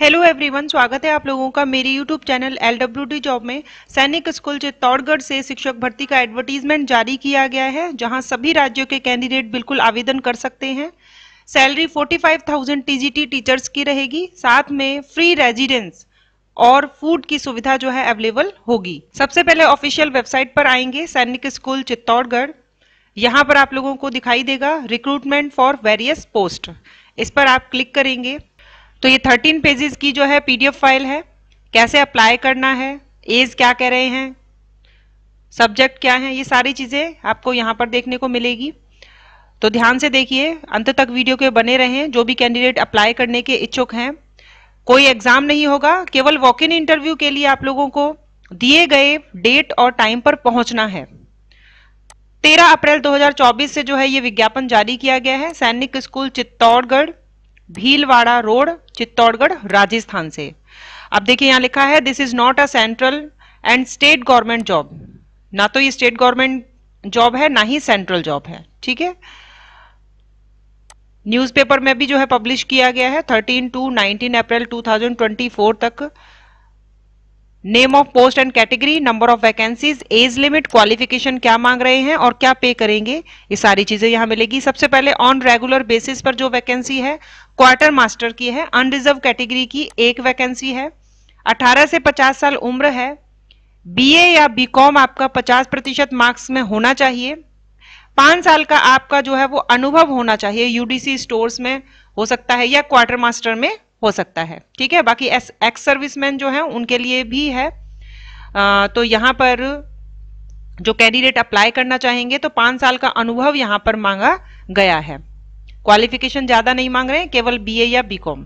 hello everyone स्वागत है आप लोगों का मेरी यूट्यूब चैनल एल जॉब में सैनिक स्कूल चित्तौड़गढ़ से शिक्षक भर्ती का एडवर्टीजमेंट जारी किया गया है जहां सभी राज्यों के कैंडिडेट बिल्कुल आवेदन कर सकते हैं सैलरी 45,000 टीजीटी टीचर्स की रहेगी साथ में फ्री रेजिडेंस और फूड की सुविधा जो है अवेलेबल होगी सबसे पहले ऑफिशियल वेबसाइट पर आएंगे सैनिक स्कूल चित्तौड़गढ़ यहाँ पर आप लोगों को दिखाई देगा रिक्रूटमेंट फॉर वेरियस पोस्ट इस पर आप क्लिक करेंगे तो ये 13 पेजेस की जो है पीडीएफ फाइल है कैसे अप्लाई करना है एज क्या कह रहे हैं सब्जेक्ट क्या है ये सारी चीज़ें आपको यहाँ पर देखने को मिलेगी तो ध्यान से देखिए अंत तक वीडियो के बने रहें जो भी कैंडिडेट अप्लाई करने के इच्छुक हैं कोई एग्जाम नहीं होगा केवल वॉक इन इंटरव्यू के लिए आप लोगों को दिए गए डेट और टाइम पर पहुंचना है 13 अप्रैल 2024 से जो है ये विज्ञापन जारी किया गया है सैनिक स्कूल चित्तौड़गढ़ भीलवाड़ा रोड चित्तौड़गढ़ राजस्थान से अब देखिए यहाँ लिखा है this is not a central and state government job ना तो ये स्टेट गवर्नमेंट जॉब है ना ही सेंट्रल जॉब है ठीक है न्यूज़पेपर में भी जो है पब्लिश किया गया है 13 टू 19 अप्रैल 2024 तक name of post and category number of vacancies age limit qualification क्या मांग रहे हैं और क्या पे करेंगे ये सारी चीजें यहाँ मिलेगी सबसे पहले ऑन रेगुलर बेसिस पर जो वैकेंसी है क्वार्टर मास्टर की है अनरिजर्व कैटेगरी की एक वैकेंसी है 18 से 50 साल उम्र है बीए या बीकॉम आपका 50 प्रतिशत मार्क्स में होना चाहिए पांच साल का आपका जो है वो अनुभव होना चाहिए यूडीसी स्टोर्स में हो सकता है या क्वार्टर मास्टर में हो सकता है ठीक है बाकी एक्स सर्विसमैन जो है उनके लिए भी है आ, तो यहाँ पर जो कैंडिडेट अप्लाई करना चाहेंगे तो पाँच साल का अनुभव यहाँ पर मांगा गया है क्वालिफिकेशन ज़्यादा नहीं मांग रहे हैं केवल बीए या बीकॉम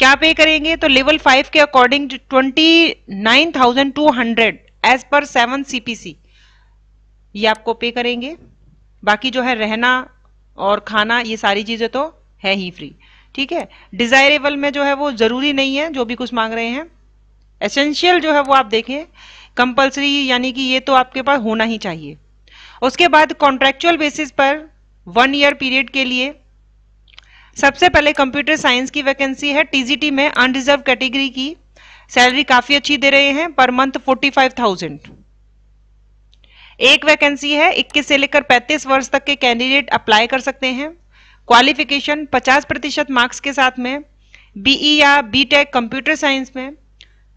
क्या पे करेंगे तो लेवल फाइव के according twenty nine thousand two hundred as per seven CPC ये आपको पे करेंगे बाकी जो है रहना और खाना ये सारी चीज़ें तो है ही फ्री ठीक है डिजायरेबल में जो है वो जरूरी नहीं है जो भी कुछ मांग रहे हैं एसेंशियल जो है वो आप देखें कंपल्सरी यानी कि ये तो आपके पास होना ही चाहिए उसके बाद कॉन्ट्रेक्चुअल बेसिस पर वन ईयर पीरियड के लिए सबसे पहले कंप्यूटर साइंस की वैकेंसी है टीजीटी में अनरिजर्व कैटेगरी की सैलरी काफी अच्छी दे रहे हैं per month forty five thousand एक वैकेंसी है 21 से लेकर 35 वर्ष तक के कैंडिडेट अप्लाई कर सकते हैं क्वालिफिकेशन 50 प्रतिशत मार्क्स के साथ में बीई e या बीटेक कंप्यूटर साइंस में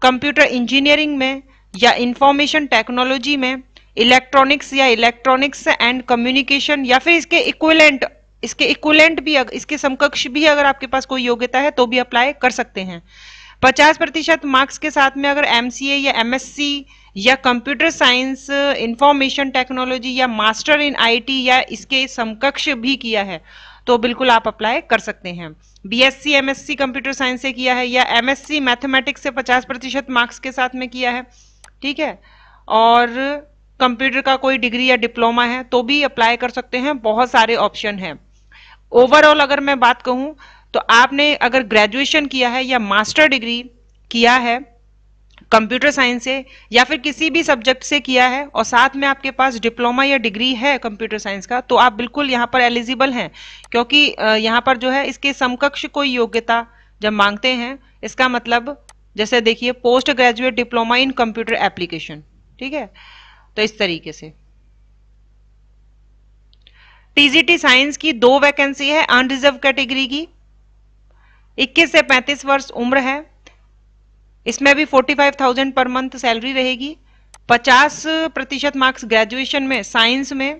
कंप्यूटर इंजीनियरिंग में या इंफॉर्मेशन टेक्नोलॉजी में इलेक्ट्रॉनिक्स या इलेक्ट्रॉनिक्स एंड कम्युनिकेशन या फिर इसके इक्वलेंट इसके इक्वलेंट भी इसके समकक्ष भी अगर आपके पास कोई योग्यता है तो भी अप्लाई कर सकते हैं 50 प्रतिशत मार्क्स के साथ में अगर एम या एम या कंप्यूटर साइंस इंफॉर्मेशन टेक्नोलॉजी या मास्टर इन आईटी या इसके समकक्ष भी किया है तो बिल्कुल आप अप्लाई कर सकते हैं बीएससी एमएससी कंप्यूटर साइंस से किया है या एमएससी मैथमेटिक्स से 50 प्रतिशत मार्क्स के साथ में किया है ठीक है और कंप्यूटर का कोई डिग्री या डिप्लोमा है तो भी अप्लाई कर सकते हैं बहुत सारे ऑप्शन हैं ओवरऑल अगर मैं बात कहूँ तो आपने अगर ग्रेजुएशन किया है या मास्टर डिग्री किया है कंप्यूटर साइंस से या फिर किसी भी सब्जेक्ट से किया है और साथ में आपके पास डिप्लोमा या डिग्री है कंप्यूटर साइंस का तो आप बिल्कुल यहाँ पर एलिजिबल हैं क्योंकि यहाँ पर जो है इसके समकक्ष कोई योग्यता जब मांगते हैं इसका मतलब जैसे देखिए post graduate diploma in computer application ठीक है तो इस तरीके से टीजीटी साइंस की दो वैकेंसी है अनरिजर्व कैटेगरी की 21 से 35 वर्ष उम्र है इसमें भी 45,000 पर मंथ सैलरी रहेगी 50 प्रतिशत मार्क्स ग्रेजुएशन में साइंस में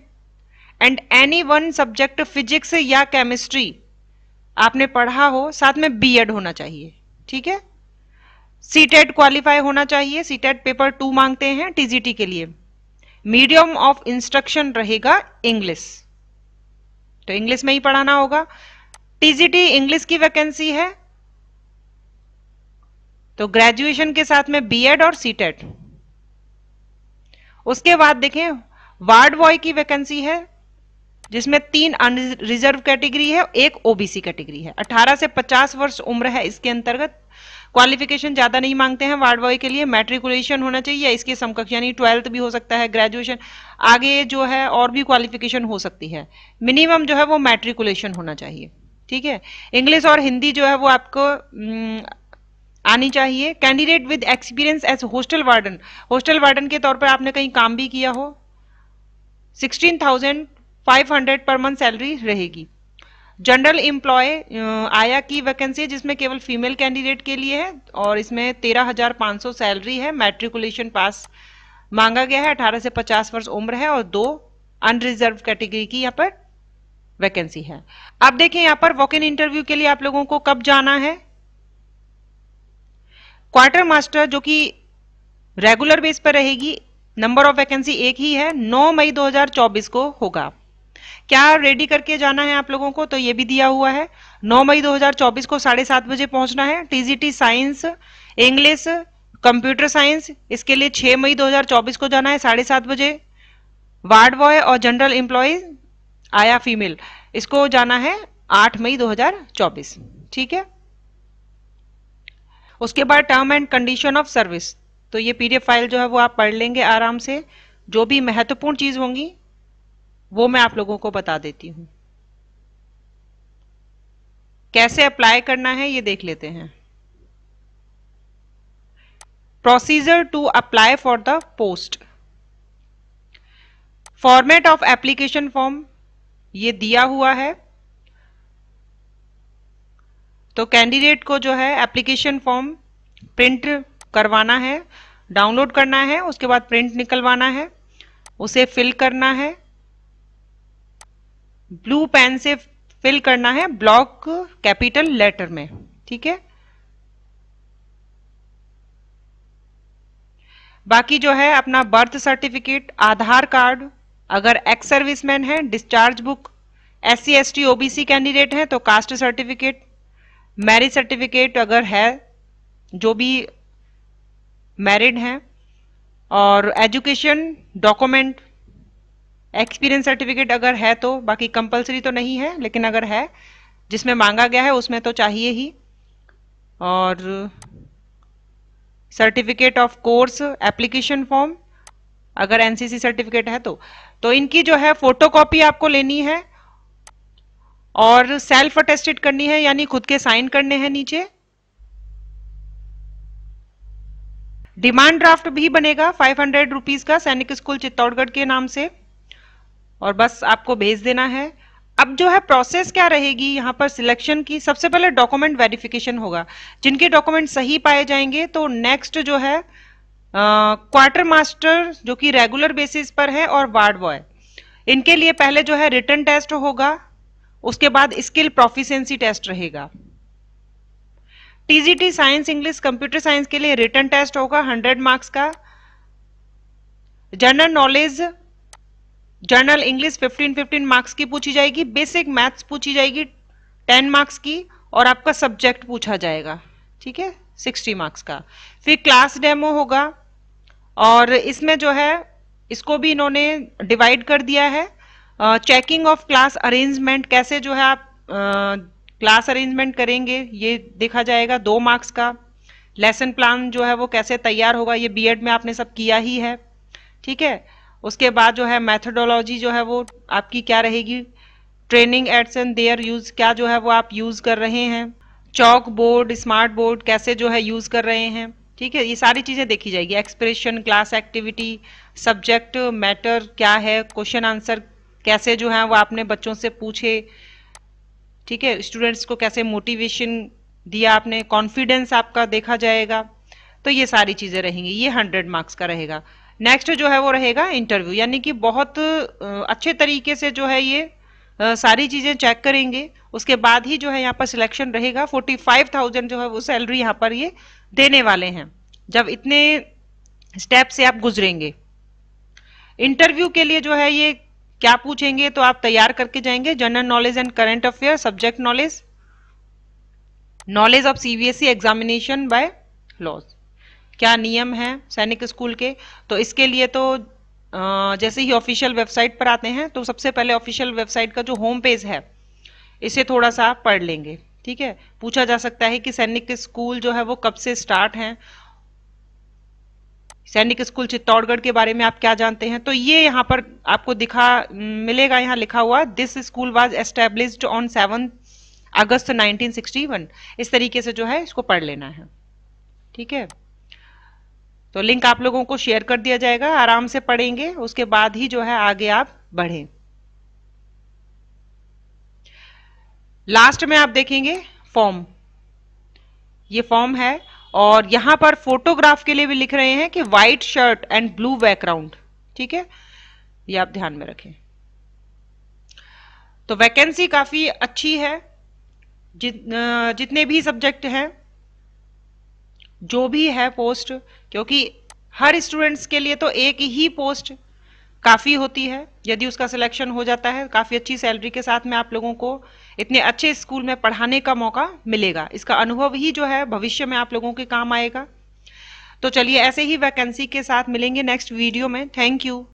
and any one subject physics या केमिस्ट्री आपने पढ़ा हो साथ में बीएड होना चाहिए ठीक है सीटेट क्वालिफाई e होना चाहिए सीटेट पेपर टू मांगते हैं टीजीटी के लिए मीडियम ऑफ इंस्ट्रक्शन रहेगा इंग्लिश तो इंग्लिश में ही पढ़ाना होगा टीजीटी इंग्लिश की वैकेंसी है तो ग्रेजुएशन के साथ में बीएड और सीटेट उसके बाद देखें वार्ड बॉय की वैकेंसी है जिसमें तीन रिजर्व कैटेगरी है एक ओबीसी कैटेगरी है 18 से 50 वर्ष उम्र है इसके अंतर्गत क्वालिफिकेशन ज्यादा नहीं मांगते हैं वार्ड बॉय के लिए मैट्रिकुलेशन होना चाहिए या इसके समकक्ष यानी ट्वेल्थ भी हो सकता है ग्रेजुएशन आगे जो है और भी क्वालिफिकेशन हो सकती है मिनिमम जो है वो मैट्रिकुलेशन होना चाहिए ठीक है इंग्लिश और हिंदी जो है वो आपको हम्म, आनी चाहिए candidate with experience as hostel warden hostel warden के तौर पर आपने कहीं काम भी किया हो 16,500 पर मंथ सैलरी रहेगी जनरल इम्प्लॉय आया की वैकेंसी जिसमें केवल फीमेल कैंडिडेट के लिए है और इसमें 13,500 सैलरी है मैट्रिकुलेशन पास मांगा गया है 18 से 50 वर्ष उम्र है और दो अनरिजर्व कैटेगरी की यहाँ पर वैकेंसी है अब देखें यहाँ पर वॉक इन इंटरव्यू के लिए आप लोगों को कब जाना है क्वार्टर मास्टर जो कि रेगुलर बेस पर रहेगी नंबर ऑफ वैकेंसी एक ही है 9 मई 2024 को होगा क्या रेडी करके जाना है आप लोगों को तो ये भी दिया हुआ है 9 मई 2024 को साढ़े सात बजे पहुंचना है TGT science English computer science इसके लिए 6 मई 2024 को जाना है साढ़े सात बजे वार्ड बॉय और जनरल एम्प्लॉय आया फीमेल इसको जाना है आठ मई दो ठीक है उसके बाद term and condition of service तो ये पीडीएफ फाइल जो है वो आप पढ़ लेंगे आराम से जो भी महत्वपूर्ण चीज़ होंगी वो मैं आप लोगों को बता देती हूं कैसे अप्लाई करना है ये देख लेते हैं procedure to apply for the post format of application form ये दिया हुआ है तो कैंडिडेट को जो है एप्लीकेशन फॉर्म प्रिंट करवाना है डाउनलोड करना है उसके बाद प्रिंट निकलवाना है उसे फिल करना है ब्लू पेन से फिल करना है ब्लॉक कैपिटल लेटर में ठीक है बाकी जो है अपना बर्थ सर्टिफिकेट आधार कार्ड अगर एक्स सर्विसमैन है discharge book S C S T OBC candidate है तो कास्ट सर्टिफिकेट मैरिज सर्टिफिकेट अगर है जो भी मैरिड हैं और एजुकेशन डॉक्यूमेंट एक्सपीरियंस सर्टिफिकेट अगर है तो बाकी कंपलसरी तो नहीं है लेकिन अगर है जिसमें मांगा गया है उसमें तो चाहिए ही और certificate of course application form अगर एनसीसी सर्टिफिकेट है तो तो इनकी जो है फोटोकॉपी आपको लेनी है और सेल्फ अटेस्टेड करनी है यानी खुद के साइन करने हैं नीचे डिमांड ड्राफ्ट भी बनेगा फाइव हंड्रेड रुपीज का सैनिक स्कूल चित्तौड़गढ़ के नाम से और बस आपको भेज देना है अब जो है प्रोसेस क्या रहेगी यहाँ पर सिलेक्शन की सबसे पहले डॉक्यूमेंट वेरिफिकेशन होगा जिनके डॉक्यूमेंट सही पाए जाएंगे तो नेक्स्ट जो है क्वार्टर मास्टर जो कि रेगुलर बेसिस पर है और वार्ड बॉय इनके लिए पहले जो है रिटर्न टेस्ट होगा उसके बाद स्किल प्रोफिशंसी टेस्ट रहेगा TGT science English computer science के लिए रिटर्न टेस्ट होगा 100 मार्क्स का general knowledge general English 15 15 marks की पूछी जाएगी बेसिक मैथ्स पूछी जाएगी 10 मार्क्स की और आपका सब्जेक्ट पूछा जाएगा ठीक है 60 मार्क्स का फिर क्लास डेमो होगा और इसमें जो है इसको भी इन्होंने डिवाइड कर दिया है चेकिंग ऑफ क्लास अरेंजमेंट कैसे जो है आप क्लास uh, अरेंजमेंट करेंगे ये देखा जाएगा दो मार्क्स का लेसन प्लान जो है वो कैसे तैयार होगा ये बीएड में आपने सब किया ही है ठीक है उसके बाद जो है मैथडोलॉजी जो है वो आपकी क्या रहेगी training aids and their use क्या जो है वो आप यूज कर रहे हैं चौक बोर्ड स्मार्ट बोर्ड कैसे जो है यूज कर रहे हैं ठीक है ये सारी चीजें देखी जाएगी expression class activity subject matter क्या है क्वेश्चन आंसर कैसे जो है वो आपने बच्चों से पूछे ठीक है स्टूडेंट्स को कैसे मोटिवेशन दिया आपने कॉन्फिडेंस आपका देखा जाएगा तो ये सारी चीज़ें रहेंगी ये हंड्रेड मार्क्स का रहेगा नेक्स्ट जो है वो रहेगा इंटरव्यू यानी कि बहुत अच्छे तरीके से जो है ये सारी चीज़ें चेक करेंगे उसके बाद ही जो है यहाँ पर सिलेक्शन रहेगा फोर्टी फाइव थाउजेंड जो है वो सैलरी यहाँ पर ये देने वाले हैं जब इतने स्टेप से आप गुजरेंगे इंटरव्यू के लिए जो है ये क्या पूछेंगे तो आप तैयार करके जाएंगे general knowledge and current affair subject knowledge knowledge of CBSE examination bylaws क्या नियम है सैनिक स्कूल के तो इसके लिए तो जैसे ही ऑफिशियल वेबसाइट पर आते हैं तो सबसे पहले ऑफिशियल वेबसाइट का जो होम पेज है इसे थोड़ा सा पढ़ लेंगे ठीक है पूछा जा सकता है कि सैनिक स्कूल जो है वो कब से स्टार्ट हैं सैनिक स्कूल चित्तौड़गढ़ के बारे में आप क्या जानते हैं तो ये यहाँ पर आपको दिखा मिलेगा यहाँ लिखा हुआ this school was establish on seven August 1961 इस तरीके से जो है इसको पढ़ लेना है ठीक है तो लिंक आप लोगों को शेयर कर दिया जाएगा आराम से पढ़ेंगे उसके बाद ही जो है आगे आप बढ़ें लास्ट में आप देखेंगे फॉर्म ये फॉर्म है और यहां पर फोटोग्राफ के लिए भी लिख रहे हैं कि white shirt and blue background ठीक है ये आप ध्यान में रखें तो वैकेंसी काफी अच्छी है जित जितने भी सब्जेक्ट हैं जो भी है पोस्ट क्योंकि हर स्टूडेंट्स के लिए तो एक ही पोस्ट काफ़ी होती है यदि उसका सिलेक्शन हो जाता है काफ़ी अच्छी सैलरी के साथ में आप लोगों को इतने अच्छे स्कूल में पढ़ाने का मौका मिलेगा इसका अनुभव ही जो है भविष्य में आप लोगों के काम आएगा तो चलिए ऐसे ही वैकेंसी के साथ मिलेंगे नेक्स्ट वीडियो में थैंक यू